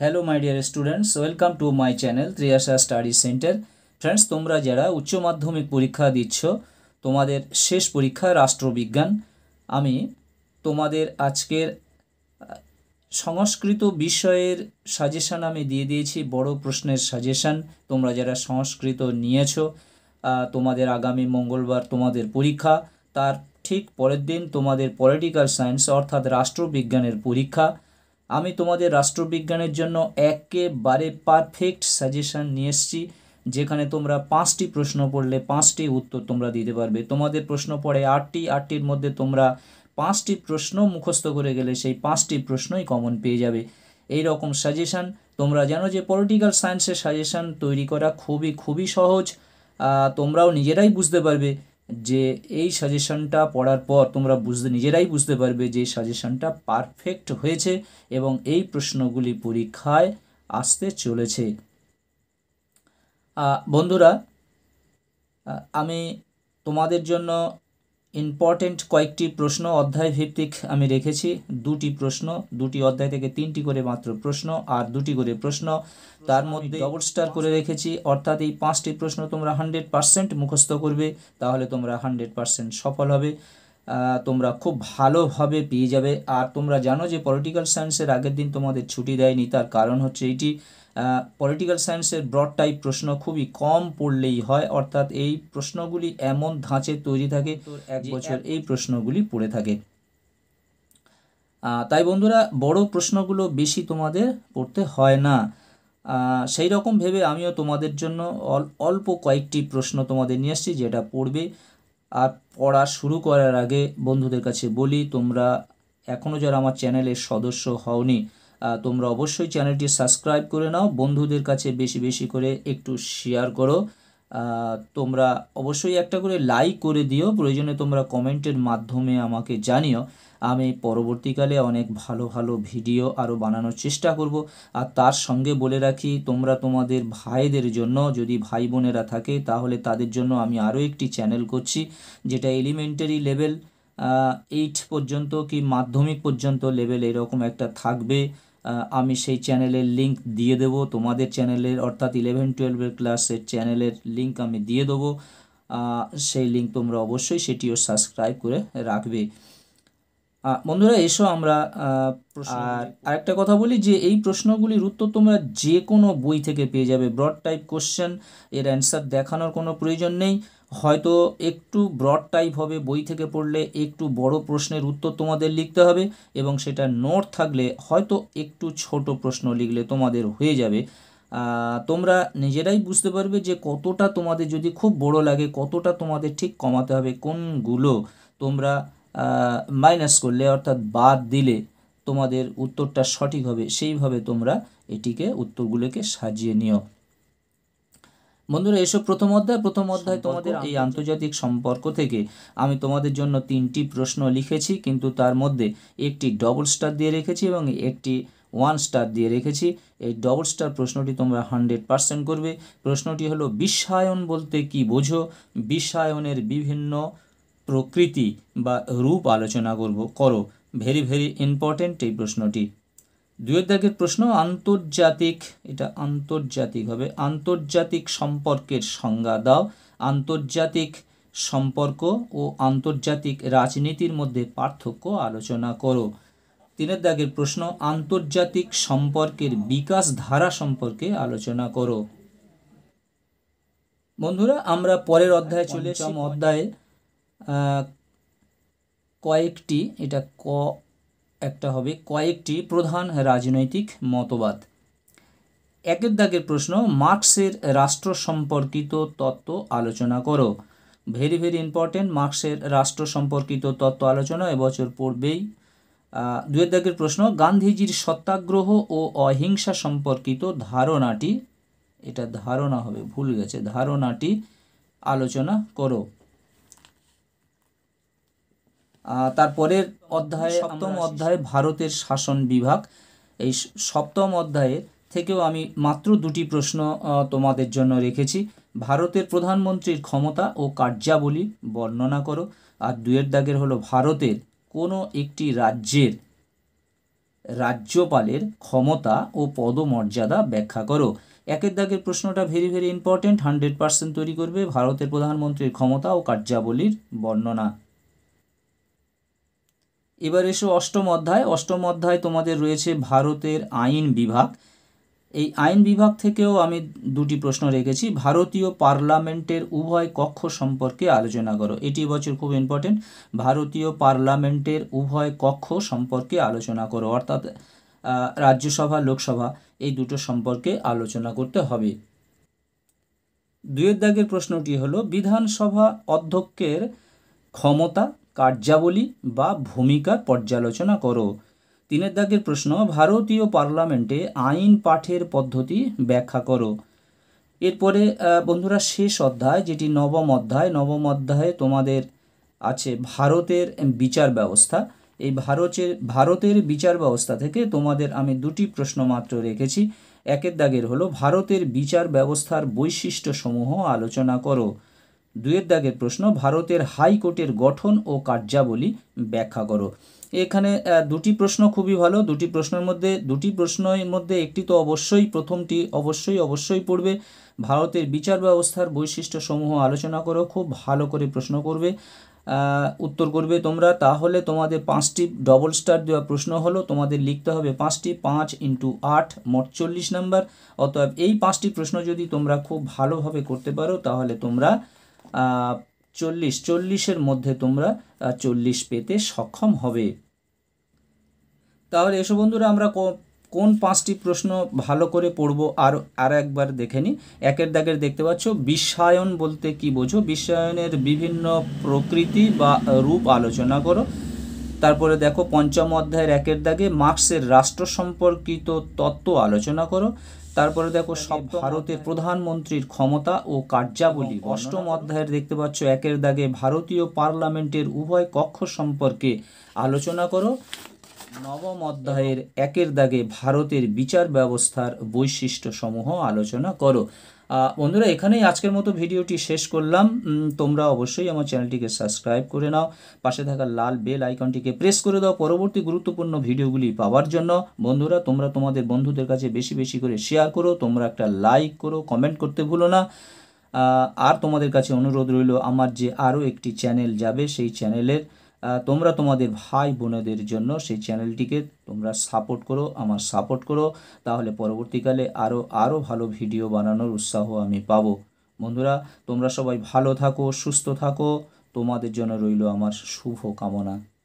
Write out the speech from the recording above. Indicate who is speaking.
Speaker 1: hello my dear students welcome to my channel Triyasha study centre friends তোমরা যারা উচ্চ মাধ্যমিক পরীক্ষা দিচ্ছ তোমাদের শেষ পরীক্ষা রাষ্ট্রবিজ্ঞান আমি তোমাদের আজকের সংস্কৃত বিষয়ের সাজেশান আমি দিয়ে দিয়েছি বড় প্রশ্নের সাজেশান তোমরা যারা সংস্কৃত নিয়েছো তোমাদের আগামী মঙ্গলবার তোমাদের পরীক্ষা তার ঠিক পরের দিন তোমাদের পলিটিক্যাল সায়েন্স অর্থাৎ রাষ্ট্রবিজ্ঞানের পরীক্ষা আমি তোমাদের রাষ্ট্রবিজ্ঞানের জন্য একেবারে পারফেক্ট সাজেশান নিয়ে এসছি যেখানে তোমরা পাঁচটি প্রশ্ন পড়লে পাঁচটি উত্তর তোমরা দিতে পারবে তোমাদের প্রশ্ন পড়ে আটটি আটটির মধ্যে তোমরা পাঁচটি প্রশ্ন মুখস্থ করে গেলে সেই পাঁচটি প্রশ্নই কমন পেয়ে যাবে এই রকম সাজেশান তোমরা জানো যে পলিটিক্যাল সায়েন্সের সাজেশান তৈরি করা খুবই খুবই সহজ তোমরাও নিজেরাই বুঝতে পারবে যে এই সাজেশনটা পড়ার পর তোমরা বুঝতে নিজেরাই বুঝতে পারবে যে এই সাজেশনটা পারফেক্ট হয়েছে এবং এই প্রশ্নগুলি পরীক্ষায় আসতে চলেছে বন্ধুরা আমি তোমাদের জন্য ইম্পর্টেন্ট কয়েকটি প্রশ্ন অধ্যায় ভিত্তিক আমি রেখেছি দুটি প্রশ্ন দুটি অধ্যায় থেকে তিনটি করে মাত্র প্রশ্ন আর দুটি করে প্রশ্ন তার মধ্যে ডবল স্টার করে রেখেছি অর্থাৎ এই পাঁচটি প্রশ্ন তোমরা হান্ড্রেড পারসেন্ট মুখস্থ করবে তাহলে তোমরা হান্ড্রেড পারসেন্ট সফল হবে তোমরা খুব ভালোভাবে পেয়ে যাবে আর তোমরা জানো যে পলিটিক্যাল সায়েন্সের আগের দিন তোমাদের ছুটি দেয়নি তার কারণ হচ্ছে এটি পলিটিক্যাল সায়েন্সের ব্রড টাইপ প্রশ্ন খুবই কম পড়লেই হয় অর্থাৎ এই প্রশ্নগুলি এমন ধাঁচে তৈরি থাকে এক বছর এই প্রশ্নগুলি পড়ে থাকে তাই বন্ধুরা বড় প্রশ্নগুলো বেশি তোমাদের পড়তে হয় না সেই রকম ভেবে আমিও তোমাদের জন্য অল্প কয়েকটি প্রশ্ন তোমাদের নিয়ে এসেছি যেটা পড়বে আর পড়া শুরু করার আগে বন্ধুদের কাছে বলি তোমরা এখনও যারা আমার চ্যানেলের সদস্য হওনি তোমরা অবশ্যই চ্যানেলটি সাবস্ক্রাইব করে নাও বন্ধুদের কাছে বেশি বেশি করে একটু শেয়ার করো তোমরা অবশ্যই একটা করে লাইক করে দিও প্রয়োজনে তোমরা কমেন্টের মাধ্যমে আমাকে জানিও আমি পরবর্তীকালে অনেক ভালো ভালো ভিডিও আরও বানানোর চেষ্টা করব আর তার সঙ্গে বলে রাখি তোমরা তোমাদের ভাইদের জন্য যদি ভাই বোনেরা থাকে তাহলে তাদের জন্য আমি আরও একটি চ্যানেল করছি যেটা এলিমেন্টারি লেভেল এইট পর্যন্ত কি মাধ্যমিক পর্যন্ত লেভেল এরকম একটা থাকবে আমি সেই চ্যানেলের লিংক দিয়ে দেব তোমাদের চ্যানেলের অর্থাৎ ইলেভেন টুয়েলভের ক্লাসের চ্যানেলের লিঙ্ক আমি দিয়ে দেব সেই লিঙ্ক তোমরা অবশ্যই সেটিও সাবস্ক্রাইব করে রাখবে বন্ধুরা এসো আমরা আর আরেকটা কথা বলি যে এই প্রশ্নগুলির উত্তর তোমরা যে কোনো বই থেকে পেয়ে যাবে ব্রড টাইপ কোশ্চেন এর অ্যান্সার দেখানোর কোনো প্রয়োজন নেই হয়তো একটু ব্রড টাইপ হবে বই থেকে পড়লে একটু বড় প্রশ্নের উত্তর তোমাদের লিখতে হবে এবং সেটা নোট থাকলে হয়তো একটু ছোট প্রশ্ন লিখলে তোমাদের হয়ে যাবে তোমরা নিজেরাই বুঝতে পারবে যে কতটা তোমাদের যদি খুব বড় লাগে কতটা তোমাদের ঠিক কমাতে হবে কোনগুলো তোমরা মাইনাস করলে অর্থাৎ বাদ দিলে তোমাদের উত্তরটা সঠিক হবে সেইভাবে তোমরা এটিকে উত্তরগুলোকে সাজিয়ে নিও বন্ধুরা এসব প্রথম অধ্যায় প্রথম অধ্যায় তোমাদের এই আন্তর্জাতিক সম্পর্ক থেকে আমি তোমাদের জন্য তিনটি প্রশ্ন লিখেছি কিন্তু তার মধ্যে একটি ডবল স্টার দিয়ে রেখেছি এবং একটি ওয়ান স্টার দিয়ে রেখেছি এই ডবল স্টার প্রশ্নটি তোমরা হান্ড্রেড পার্সেন্ট করবে প্রশ্নটি হলো বিশ্বায়ন বলতে কি বোঝো বিশ্বায়নের বিভিন্ন প্রকৃতি বা রূপ আলোচনা করব করো ভেরি ভেরি ইম্পর্ট্যান্ট এই প্রশ্নটি দুয়ের দাগের প্রশ্ন আন্তর্জাতিক এটা আন্তর্জাতিক হবে আন্তর্জাতিক সম্পর্কের সংজ্ঞা দাও আন্তর্জাতিক সম্পর্ক ও আন্তর্জাতিক রাজনীতির মধ্যে পার্থক্য আলোচনা করো তিনের দাগের প্রশ্ন আন্তর্জাতিক সম্পর্কের বিকাশ ধারা সম্পর্কে আলোচনা করো বন্ধুরা আমরা পরের অধ্যায়ে চলে এসেছি অধ্যায়ে কয়েকটি এটা ক একটা হবে কয়েকটি প্রধান রাজনৈতিক মতবাদ একের দাগের প্রশ্ন মার্ক্সের রাষ্ট্র সম্পর্কিত তত্ত্ব আলোচনা করো ভেরি ভেরি ইম্পর্টেন্ট মার্ক্সের রাষ্ট্র সম্পর্কিত তত্ত্ব আলোচনা এবছর পড়বেই দুয়ের দাগের প্রশ্ন গান্ধীজির সত্যাগ্রহ ও অহিংসা সম্পর্কিত ধারণাটি এটা ধারণা হবে ভুল গেছে ধারণাটি আলোচনা করো তারপরের অধ্যায়ে সপ্তম অধ্যায়ে ভারতের শাসন বিভাগ এই সপ্তম অধ্যায়ের থেকেও আমি মাত্র দুটি প্রশ্ন তোমাদের জন্য রেখেছি ভারতের প্রধানমন্ত্রীর ক্ষমতা ও কার্যাবলী বর্ণনা করো আর দুয়ের দাগের হলো ভারতের কোনো একটি রাজ্যের রাজ্যপালের ক্ষমতা ও পদমর্যাদা ব্যাখ্যা করো একের দাগের প্রশ্নটা very very important hundred percent তৈরি করবে ভারতের প্রধানমন্ত্রীর ক্ষমতা ও কার্যাবলীর বর্ণনা এবার এসো অষ্টম অধ্যায় অষ্টম অধ্যায় তোমাদের রয়েছে ভারতের আইন বিভাগ এই আইন বিভাগ থেকেও আমি দুটি প্রশ্ন রেখেছি ভারতীয় পার্লামেন্টের উভয় কক্ষ সম্পর্কে আলোচনা করো এটি বছর খুব ইম্পর্টেন্ট ভারতীয় পার্লামেন্টের উভয় কক্ষ সম্পর্কে আলোচনা করো অর্থাৎ রাজ্যসভা লোকসভা এই দুটো সম্পর্কে আলোচনা করতে হবে দুয়ের দাগের প্রশ্নটি হলো বিধানসভা অধ্যক্ষের ক্ষমতা কার্যাবলী বা ভূমিকা পর্যালোচনা করো তিনের দাগের প্রশ্ন ভারতীয় পার্লামেন্টে আইন পাঠের পদ্ধতি ব্যাখ্যা করো এরপরে বন্ধুরা শেষ অধ্যায় যেটি নবম অধ্যায় নবম অধ্যায়ে তোমাদের আছে ভারতের বিচার ব্যবস্থা এই ভারতের ভারতের বিচার ব্যবস্থা থেকে তোমাদের আমি দুটি প্রশ্ন মাত্র রেখেছি একের দাগের হলো ভারতের বিচার ব্যবস্থার বৈশিষ্ট্যসমূহ আলোচনা করো দুয়ের দাগের প্রশ্ন ভারতের হাইকোর্টের গঠন ও কার্যাবলী ব্যাখ্যা করো এখানে দুটি প্রশ্ন খুবই ভালো দুটি প্রশ্নের মধ্যে দুটি প্রশ্নের মধ্যে একটি তো অবশ্যই প্রথমটি অবশ্যই অবশ্যই পড়বে ভারতের বিচার ব্যবস্থার বৈশিষ্ট্য সমূহ আলোচনা করো খুব ভালো করে প্রশ্ন করবে উত্তর করবে তোমরা তাহলে তোমাদের পাঁচটি ডবল স্টার দেওয়া প্রশ্ন হলো তোমাদের লিখতে হবে পাঁচটি পাঁচ ইন্টু আট মোট চল্লিশ নাম্বার অতএব এই পাঁচটি প্রশ্ন যদি তোমরা খুব ভালোভাবে করতে পারো তাহলে তোমরা চল্লিশ চল্লিশের মধ্যে তোমরা চল্লিশ পেতে সক্ষম হবে তাহলে এসো বন্ধুরা আমরা কোন পাঁচটি প্রশ্ন ভালো করে পড়ব আর আর একবার দেখে নিই একের দাগের দেখতে পাচ্ছ বিশ্বায়ন বলতে কি বোঝো বিশ্বায়নের বিভিন্ন প্রকৃতি বা রূপ আলোচনা করো তারপরে দেখো পঞ্চম অধ্যায়ের একের দাগে মার্ক্সের রাষ্ট্র সম্পর্কিত তত্ত্ব আলোচনা করো তারপরে দেখো সব ভারতের প্রধানমন্ত্রীর ক্ষমতা ও কার্যাবলী অষ্টম অধ্যায়ের দেখতে পাচ্ছ একের দাগে ভারতীয় পার্লামেন্টের উভয় কক্ষ সম্পর্কে আলোচনা করো নবম অধ্যায়ের একের দাগে ভারতের বিচার ব্যবস্থার বৈশিষ্ট্য সমূহ আলোচনা করো বন্ধুরা এখানেই আজকের মতো ভিডিওটি শেষ করলাম তোমরা অবশ্যই আমার চ্যানেলটিকে সাবস্ক্রাইব করে নাও পাশে থাকা লাল বেল আইকনটিকে প্রেস করে দাও পরবর্তী গুরুত্বপূর্ণ ভিডিওগুলি পাওয়ার জন্য বন্ধুরা তোমরা তোমাদের বন্ধুদের কাছে বেশি বেশি করে শেয়ার করো তোমরা একটা লাইক করো কমেন্ট করতে ভুলো না আর তোমাদের কাছে অনুরোধ রইল আমার যে আরও একটি চ্যানেল যাবে সেই চ্যানেলের তোমরা তোমাদের ভাই বোনেদের জন্য সেই চ্যানেলটিকে তোমরা সাপোর্ট করো আমার সাপোর্ট করো তাহলে পরবর্তীকালে আরও আরও ভালো ভিডিও বানানোর উৎসাহ আমি পাবো বন্ধুরা তোমরা সবাই ভালো থাকো সুস্থ থাকো তোমাদের জন্য রইল আমার শুভ কামনা